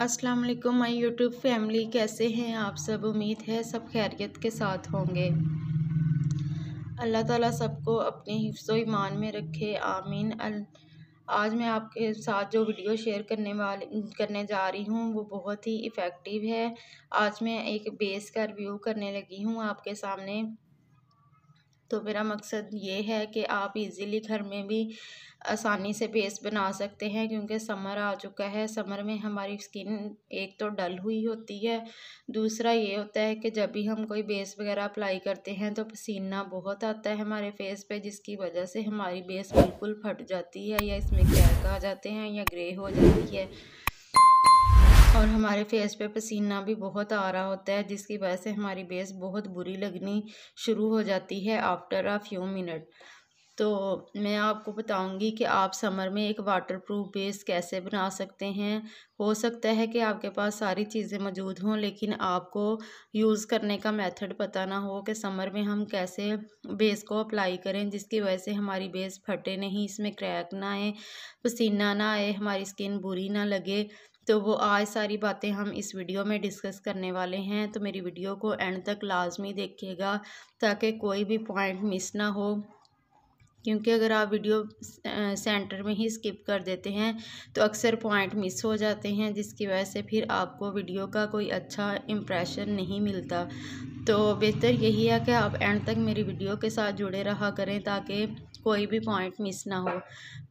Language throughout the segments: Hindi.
अस्सलाम वालेकुम माय यूट्यूब फैमिली कैसे हैं आप सब उम्मीद है सब खैरियत के साथ होंगे अल्लाह ताला सबको अपने हिफ्सो ईमान में रखे आमीन अल आज मैं आपके साथ जो वीडियो शेयर करने वाली करने जा रही हूँ वो बहुत ही इफ़ेक्टिव है आज मैं एक बेस का रिव्यू करने लगी हूँ आपके सामने तो मेरा मकसद ये है कि आप इजीली घर में भी आसानी से बेस बना सकते हैं क्योंकि समर आ चुका है समर में हमारी स्किन एक तो डल हुई होती है दूसरा ये होता है कि जब भी हम कोई बेस वगैरह अप्लाई करते हैं तो पसीना बहुत आता है हमारे फेस पे जिसकी वजह से हमारी बेस बिल्कुल फट जाती है या इसमें क्रैक आ जाते हैं या ग्रे हो जाती है और हमारे फेस पे पसीना भी बहुत आ रहा होता है जिसकी वजह से हमारी बेस बहुत बुरी लगनी शुरू हो जाती है आफ्टर अ फ्यू मिनट तो मैं आपको बताऊंगी कि आप समर में एक वाटर प्रूफ बेस कैसे बना सकते हैं हो सकता है कि आपके पास सारी चीज़ें मौजूद हों लेकिन आपको यूज़ करने का मेथड पता ना हो कि समर में हम कैसे बेस को अप्लाई करें जिसकी वजह से हमारी बेस फटे नहीं इसमें क्रैक ना आए पसीना ना आए हमारी स्किन बुरी ना लगे तो वो आज सारी बातें हम इस वीडियो में डिस्कस करने वाले हैं तो मेरी वीडियो को एंड तक लाजमी देखिएगा ताकि कोई भी पॉइंट मिस ना हो क्योंकि अगर आप वीडियो सेंटर में ही स्किप कर देते हैं तो अक्सर पॉइंट मिस हो जाते हैं जिसकी वजह से फिर आपको वीडियो का कोई अच्छा इम्प्रेशन नहीं मिलता तो बेहतर यही है कि आप एंड तक मेरी वीडियो के साथ जुड़े रहा करें ताकि कोई भी पॉइंट मिस ना हो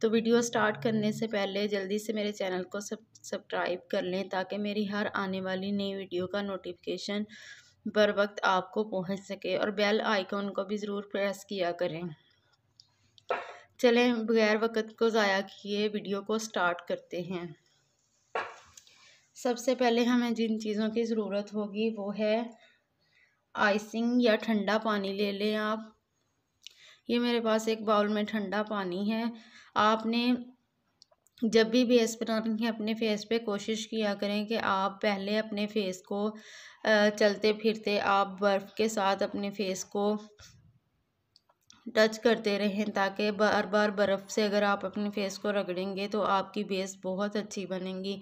तो वीडियो स्टार्ट करने से पहले जल्दी से मेरे चैनल को सब सब्सक्राइब कर लें ताकि मेरी हर आने वाली नई वीडियो का नोटिफिकेशन बर वक्त आपको पहुंच सके और बेल आइकॉन को भी ज़रूर प्रेस किया करें चलें बगैर वक्त को ज़ाया किए वीडियो को स्टार्ट करते हैं सबसे पहले हमें जिन चीज़ों की ज़रूरत होगी वो है आइसिंग या ठंडा पानी ले लें आप ये मेरे पास एक बाउल में ठंडा पानी है आपने जब भी बेस बनानी है अपने फेस पे कोशिश किया करें कि आप पहले अपने फेस को चलते फिरते आप बर्फ़ के साथ अपने फेस को टच करते रहें ताकि बार बार बर्फ़ से अगर आप अपने फेस को रगड़ेंगे तो आपकी बेस बहुत अच्छी बनेगी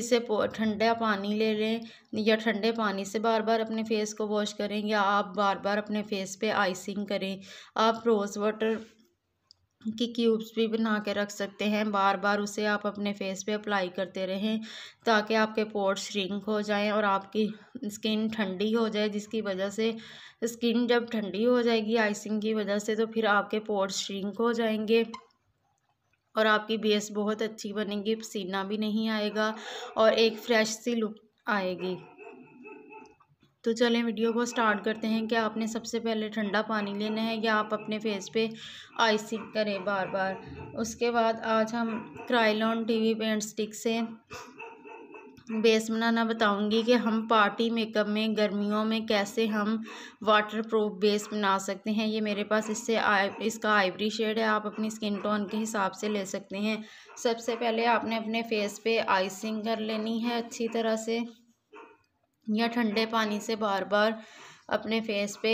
इससे ठंडा पानी ले लें या ठंडे पानी से बार बार अपने फेस को वॉश करें या आप बार बार अपने फेस पे आइसिंग करें आप रोज़ वाटर कि क्यूब्स भी बना के रख सकते हैं बार बार उसे आप अपने फेस पे अप्लाई करते रहें ताकि आपके पोर्ट श्रिंक हो जाएं और आपकी स्किन ठंडी हो जाए जिसकी वजह से स्किन जब ठंडी हो जाएगी आइसिंग की वजह से तो फिर आपके पोर्ट श्रिंक हो जाएंगे और आपकी बेस बहुत अच्छी बनेगी पसीना भी नहीं आएगा और एक फ्रेश सी लुक आएगी तो चलें वीडियो को स्टार्ट करते हैं कि आपने सबसे पहले ठंडा पानी लेना है या आप अपने फेस पे आइसिंग करें बार बार उसके बाद आज हम क्राइलॉन टीवी पेंट स्टिक से बेस बनाना बताऊंगी कि हम पार्टी मेकअप में गर्मियों में कैसे हम वाटर प्रूफ बेस बना सकते हैं ये मेरे पास इससे आई इसका आइवरी शेड है आप अपनी स्किन टोन के हिसाब से ले सकते हैं सबसे पहले आपने अपने फेस पे आइसिंग कर लेनी है अच्छी तरह से या ठंडे पानी से बार बार अपने फेस पे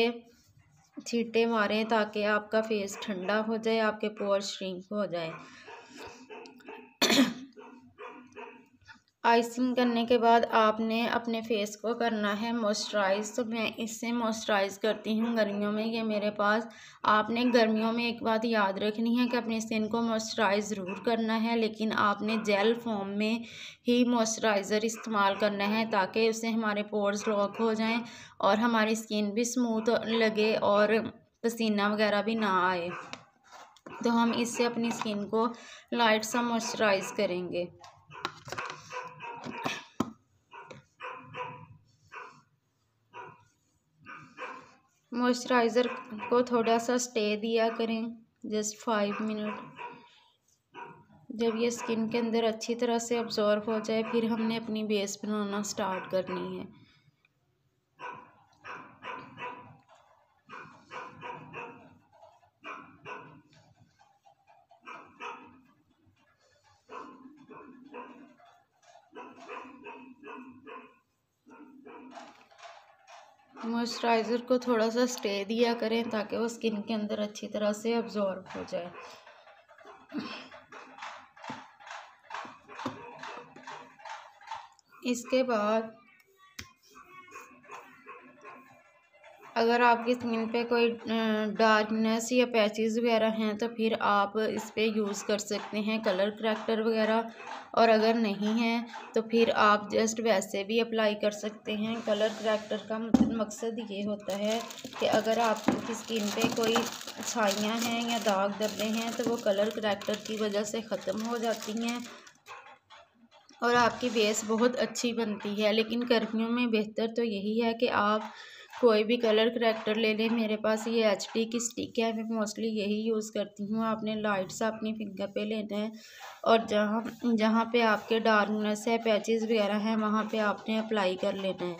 छीटे मारें ताकि आपका फेस ठंडा हो जाए आपके पोर श्रिंक हो जाए आइसिंग करने के बाद आपने अपने फेस को करना है मॉइस्चराइज़ तो मैं इससे मॉइस्चराइज़ करती हूँ गर्मियों में ये मेरे पास आपने गर्मियों में एक बात याद रखनी है कि अपनी स्किन को मॉइस्चराइज़ ज़रूर करना है लेकिन आपने जेल फॉर्म में ही मॉइस्चराइज़र इस्तेमाल करना है ताकि उससे हमारे पोर्स लॉक हो जाएँ और हमारी स्किन भी स्मूथ लगे और पसीना वगैरह भी ना आए तो हम इससे अपनी स्किन को लाइट सा मॉइस्चराइज़ करेंगे मॉइस्चराइज़र को थोड़ा सा स्टे दिया करें जस्ट फाइव मिनट जब ये स्किन के अंदर अच्छी तरह से अब्जॉर्ब हो जाए फिर हमने अपनी बेस बनाना स्टार्ट करनी है मॉइस्चराइज़र को थोड़ा सा स्टे दिया करें ताकि वो स्किन के अंदर अच्छी तरह से अब्जॉर्ब हो जाए इसके बाद अगर आपकी स्किन पे कोई डार्कनेस या पैचेस वगैरह हैं तो फिर आप इस पर यूज़ कर सकते हैं कलर करेक्टर वगैरह और अगर नहीं है तो फिर आप जस्ट वैसे भी अप्लाई कर सकते हैं कलर करेक्टर का मतलब मकसद ये होता है कि अगर आपकी स्किन पे कोई छाइयाँ हैं या दाग दबे हैं तो वो कलर करेक्टर की वजह से ख़त्म हो जाती हैं और आपकी बेस बहुत अच्छी बनती है लेकिन गर्मियों में बेहतर तो यही है कि आप कोई भी कलर करेक्टर ले लें मेरे पास ये एच डी की स्टिक है मैं मोस्टली यही यूज़ करती हूँ आपने लाइट सा अपनी फिंगर पे लेना है और जहाँ जहाँ पे आपके डार्कनेस है पैचेस वगैरह हैं वहाँ पे आपने अप्लाई कर लेना है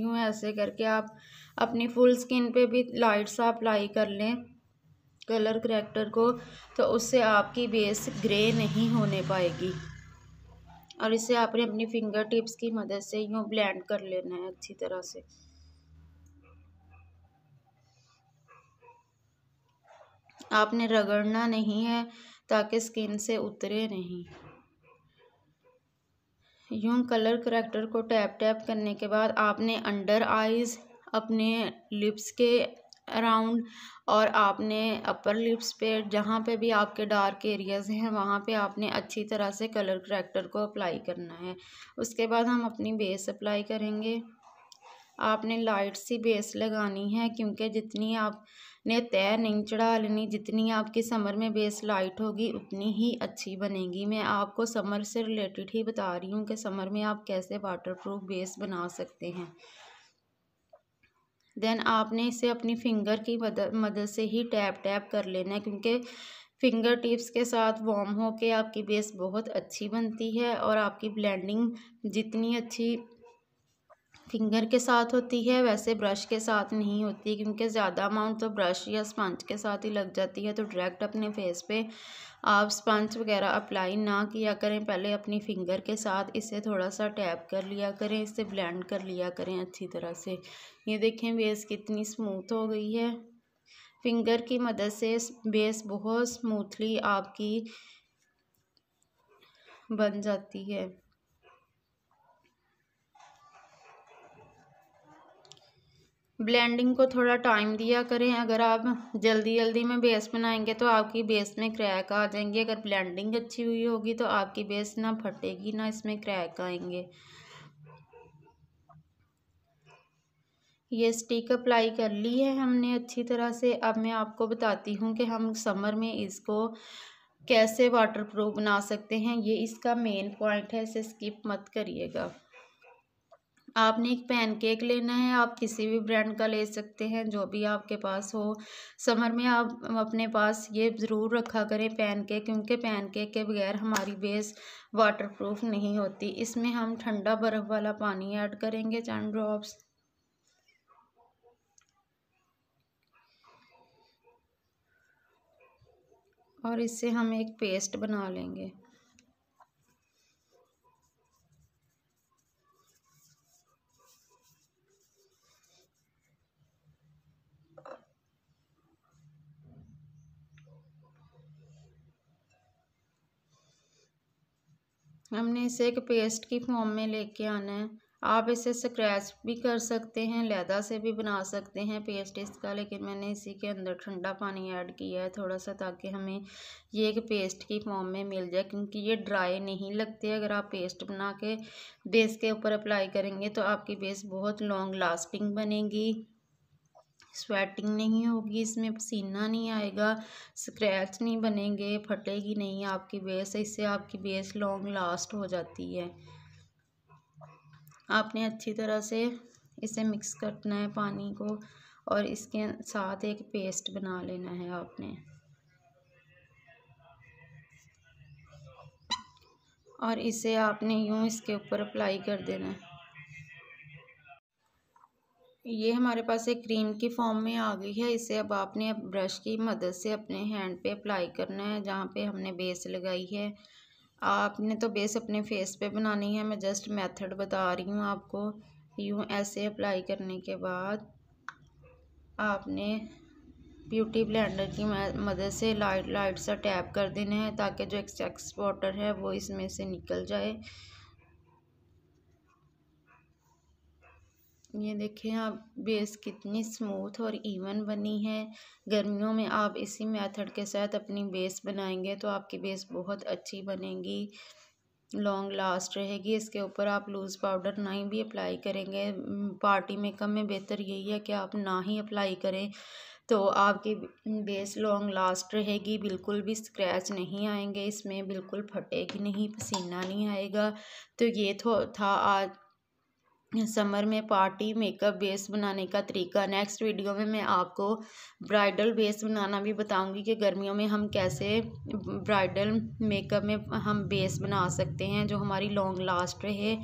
यूँ ऐसे करके आप अपनी फुल स्किन पे भी लाइट सा अप्लाई कर लें कलर करेक्टर को तो उससे आपकी बेस ग्रे नहीं होने पाएगी और इसे आपने अपनी फिंगर टिप्स की मदद से यूँ ब्लेंड कर लेना है अच्छी तरह से आपने रगड़ना नहीं है ताकि स्किन से उतरे नहीं यूं कलर करेक्टर को टैप टैप करने के बाद आपने अंडर आइज़ अपने लिप्स के अराउंड और आपने अपर लिप्स पे जहाँ पे भी आपके डार्क एरियाज़ हैं वहाँ पे आपने अच्छी तरह से कलर करेक्टर को अप्लाई करना है उसके बाद हम अपनी बेस अप्लाई करेंगे आपने लाइट सी बेस लगानी है क्योंकि जितनी आपने तय नहीं चढ़ा लेनी जितनी आपकी समर में बेस लाइट होगी उतनी ही अच्छी बनेगी मैं आपको समर से रिलेटेड ही बता रही हूँ कि समर में आप कैसे वाटर प्रूफ बेस बना सकते हैं देन आपने इसे अपनी फिंगर की मदद मदद से ही टैप टैप कर लेना है क्योंकि फिंगर टिप्स के साथ वॉम होके आपकी बेस बहुत अच्छी बनती है और आपकी ब्लेंडिंग जितनी अच्छी फिंगर के साथ होती है वैसे ब्रश के साथ नहीं होती क्योंकि ज़्यादा अमाउंट तो ब्रश या स्पंज के साथ ही लग जाती है तो डायरेक्ट अपने फेस पे आप स्पंज वगैरह अप्लाई ना किया करें पहले अपनी फिंगर के साथ इसे थोड़ा सा टैप कर लिया करें इसे ब्लेंड कर लिया करें अच्छी तरह से ये देखें बेस कितनी स्मूथ हो गई है फिंगर की मदद से बेस बहुत स्मूथली आपकी बन जाती है ब्लेंडिंग को थोड़ा टाइम दिया करें अगर आप जल्दी जल्दी में बेस बनाएंगे तो आपकी बेस में क्रैक आ जाएंगे अगर ब्लेंडिंग अच्छी हुई होगी तो आपकी बेस ना फटेगी ना इसमें क्रैक आएंगे ये स्टिक अप्लाई कर ली है हमने अच्छी तरह से अब मैं आपको बताती हूँ कि हम समर में इसको कैसे वाटर प्रूफ बना सकते हैं ये इसका मेन पॉइंट है इसे स्किप मत करिएगा आपने एक पैन केक लेना है आप किसी भी ब्रांड का ले सकते हैं जो भी आपके पास हो समर में आप अपने पास ये ज़रूर रखा करें पैन केक क्योंकि पैन केक के बगैर हमारी बेस वाटरप्रूफ नहीं होती इसमें हम ठंडा बर्फ़ वाला पानी ऐड करेंगे चंद ड्रॉप्स और इससे हम एक पेस्ट बना लेंगे हमने इसे एक पेस्ट की फॉर्म में लेके आना है आप इसे स्क्रैच भी कर सकते हैं लैदा से भी बना सकते हैं पेस्ट इसका लेकिन मैंने इसी के अंदर ठंडा पानी ऐड किया है थोड़ा सा ताकि हमें ये एक पेस्ट की फॉर्म में मिल जाए क्योंकि ये ड्राई नहीं लगते अगर आप पेस्ट बना के बेस के ऊपर अप्लाई करेंगे तो आपकी बेस बहुत लॉन्ग लास्टिंग बनेगी स्वेटिंग नहीं होगी इसमें पसीना नहीं आएगा स्क्रैच नहीं बनेंगे फटेगी नहीं आपकी बेस इससे आपकी बेस लॉन्ग लास्ट हो जाती है आपने अच्छी तरह से इसे मिक्स करना है पानी को और इसके साथ एक पेस्ट बना लेना है आपने और इसे आपने यूँ इसके ऊपर अप्लाई कर देना है ये हमारे पास एक क्रीम की फॉर्म में आ गई है इसे अब आपने ब्रश की मदद से अपने हैंड पे अप्लाई करना है जहाँ पे हमने बेस लगाई है आपने तो बेस अपने फेस पे बनानी है मैं जस्ट मेथड बता रही हूँ आपको यूँ ऐसे अप्लाई करने के बाद आपने ब्यूटी ब्लेंडर की मदद से लाइट लाइट सा टैप कर देना है ताकि जो एक्सेस वाटर है वो इसमें से निकल जाए ये देखें आप बेस कितनी स्मूथ और इवन बनी है गर्मियों में आप इसी मेथड के साथ अपनी बेस बनाएंगे तो आपकी बेस बहुत अच्छी बनेगी लॉन्ग लास्ट रहेगी इसके ऊपर आप लूज़ पाउडर ना ही भी अप्लाई करेंगे पार्टी मेकअप में बेहतर यही है कि आप ना ही अप्लाई करें तो आपकी बेस लॉन्ग लास्ट रहेगी बिल्कुल भी स्क्रैच नहीं आएंगे इसमें बिल्कुल फटेगी नहीं पसीना नहीं आएगा तो ये तो था आज समर में पार्टी मेकअप बेस बनाने का तरीका नेक्स्ट वीडियो में मैं आपको ब्राइडल बेस बनाना भी बताऊंगी कि गर्मियों में हम कैसे ब्राइडल मेकअप में हम बेस बना सकते हैं जो हमारी लॉन्ग लास्ट रहे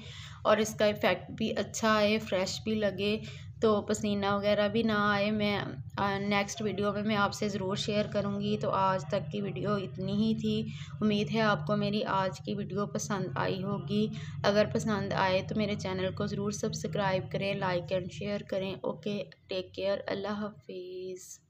और इसका इफ़ेक्ट भी अच्छा आए फ्रेश भी लगे तो पसीना वगैरह भी ना आए मैं नेक्स्ट वीडियो में मैं आपसे ज़रूर शेयर करूँगी तो आज तक की वीडियो इतनी ही थी उम्मीद है आपको मेरी आज की वीडियो पसंद आई होगी अगर पसंद आए तो मेरे चैनल को ज़रूर सब्सक्राइब करें लाइक एंड शेयर करें ओके टेक केयर अल्लाह हाफिज़